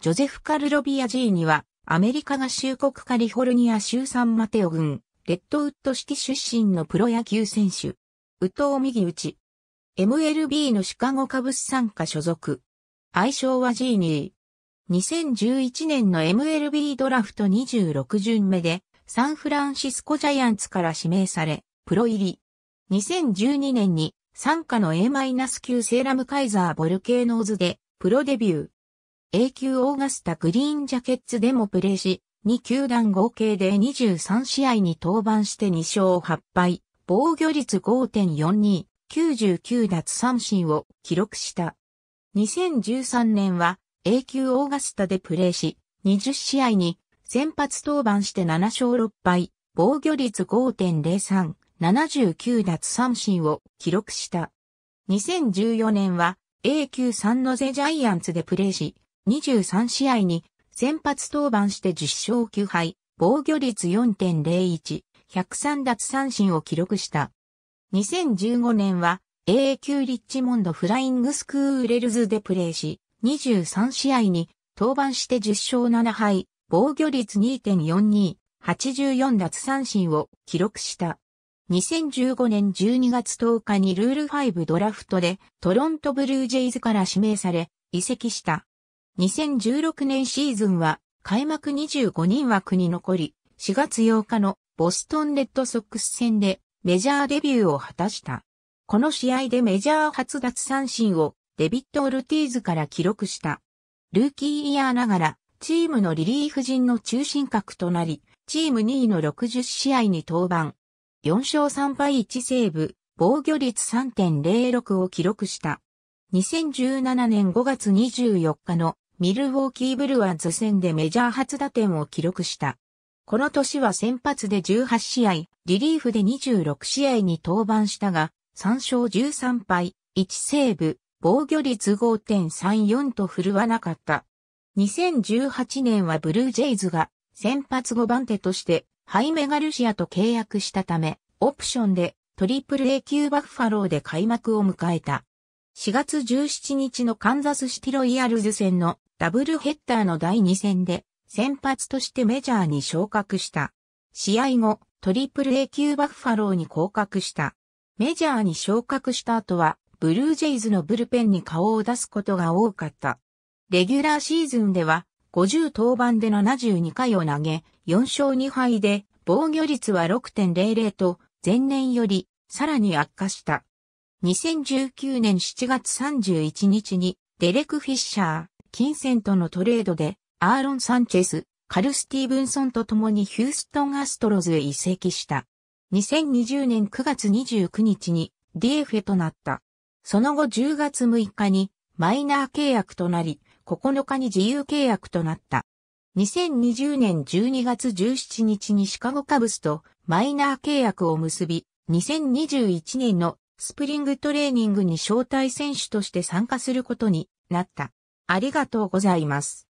ジョゼフ・カルロ・ビアジーニは、アメリカ合衆国カリフォルニア州サンマテオ郡、レッドウッド式出身のプロ野球選手。ウトウ右打ち。MLB のシカゴカブス参加所属。愛称はジーニー。2011年の MLB ドラフト26巡目で、サンフランシスコジャイアンツから指名され、プロ入り。2012年に、参加の A-9 セーラムカイザーボルケーノーズで、プロデビュー。A 級オーガスタグリーンジャケッツでもプレーし、2球団合計で23試合に登板して2勝8敗、防御率5.42、99奪三振を記録した。2013年は A 級オーガスタでプレーし、20試合に先発登板して7勝6敗、防御率5.03、79奪三振を記録した。2014年は A 級サンノゼジャイアンツでプレーし、23試合に先発登板して10勝9敗、防御率4.01、103奪三振を記録した。2015年は AA 級リッチモンドフライングスクーレルズでプレーし、23試合に登板して10勝7敗、防御率2.42、84奪三振を記録した。2015年12月10日にルール5ドラフトでトロントブルージェイズから指名され、移籍した。2016年シーズンは開幕25人枠に残り、4月8日のボストンレッドソックス戦でメジャーデビューを果たした。この試合でメジャー初奪三振をデビット・オルティーズから記録した。ルーキーイヤーながらチームのリリーフ陣の中心格となり、チーム2位の60試合に登板。4勝3敗1セーブ、防御率3.06を記録した。2017年5月24日のミルウォーキーブルワーズ戦でメジャー初打点を記録した。この年は先発で18試合、リリーフで26試合に登板したが、3勝13敗、1セーブ、防御率5.34と振るわなかった。2018年はブルージェイズが先発5番手としてハイメガルシアと契約したため、オプションでトリプル A 級バッファローで開幕を迎えた。4月17日のカンザスシティロイヤルズ戦のダブルヘッダーの第2戦で、先発としてメジャーに昇格した。試合後、トリプル A 級バッファローに降格した。メジャーに昇格した後は、ブルージェイズのブルペンに顔を出すことが多かった。レギュラーシーズンでは、50登板で72回を投げ、4勝2敗で、防御率は6.00と、前年より、さらに悪化した。2019年7月31日に、デレク・フィッシャー、金銭とのトレードで、アーロン・サンチェス、カル・スティーブンソンと共にヒューストン・アストロズへ移籍した。2020年9月29日に d f ェとなった。その後10月6日にマイナー契約となり、9日に自由契約となった。2020年12月17日にシカゴカブスとマイナー契約を結び、2021年のスプリングトレーニングに招待選手として参加することになった。ありがとうございます。